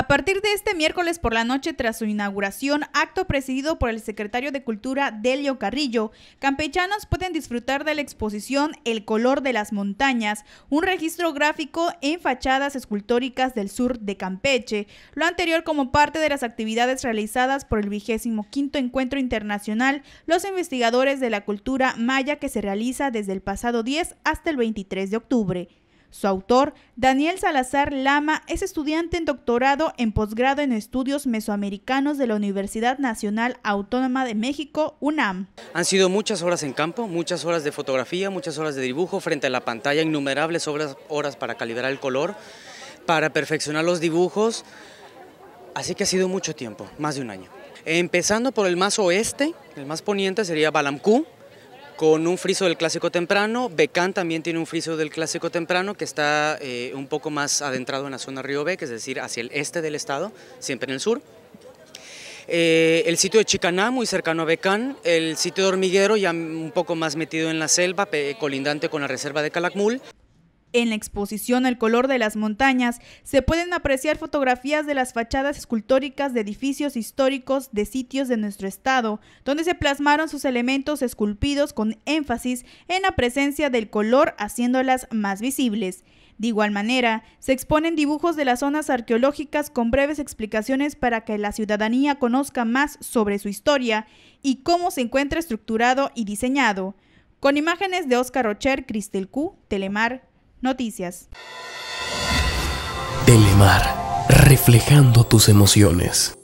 A partir de este miércoles por la noche, tras su inauguración, acto presidido por el secretario de Cultura Delio Carrillo, campechanos pueden disfrutar de la exposición El color de las montañas, un registro gráfico en fachadas escultóricas del sur de Campeche, lo anterior como parte de las actividades realizadas por el vigésimo quinto encuentro internacional Los investigadores de la cultura maya que se realiza desde el pasado 10 hasta el 23 de octubre. Su autor, Daniel Salazar Lama, es estudiante en doctorado en posgrado en estudios mesoamericanos de la Universidad Nacional Autónoma de México, UNAM. Han sido muchas horas en campo, muchas horas de fotografía, muchas horas de dibujo frente a la pantalla, innumerables horas, para calibrar el color, para perfeccionar los dibujos. Así que ha sido mucho tiempo, más de un año. Empezando por el más oeste, el más poniente sería Balamcú, con un friso del clásico temprano. Becán también tiene un friso del clásico temprano que está eh, un poco más adentrado en la zona Río que es decir, hacia el este del estado, siempre en el sur. Eh, el sitio de Chicaná, muy cercano a Becán, el sitio de Hormiguero, ya un poco más metido en la selva, colindante con la reserva de Calakmul. En la exposición El color de las montañas se pueden apreciar fotografías de las fachadas escultóricas de edificios históricos de sitios de nuestro estado, donde se plasmaron sus elementos esculpidos con énfasis en la presencia del color haciéndolas más visibles. De igual manera, se exponen dibujos de las zonas arqueológicas con breves explicaciones para que la ciudadanía conozca más sobre su historia y cómo se encuentra estructurado y diseñado. Con imágenes de Óscar Rocher, Cristel Q, Telemar Noticias. Telemar, reflejando tus emociones.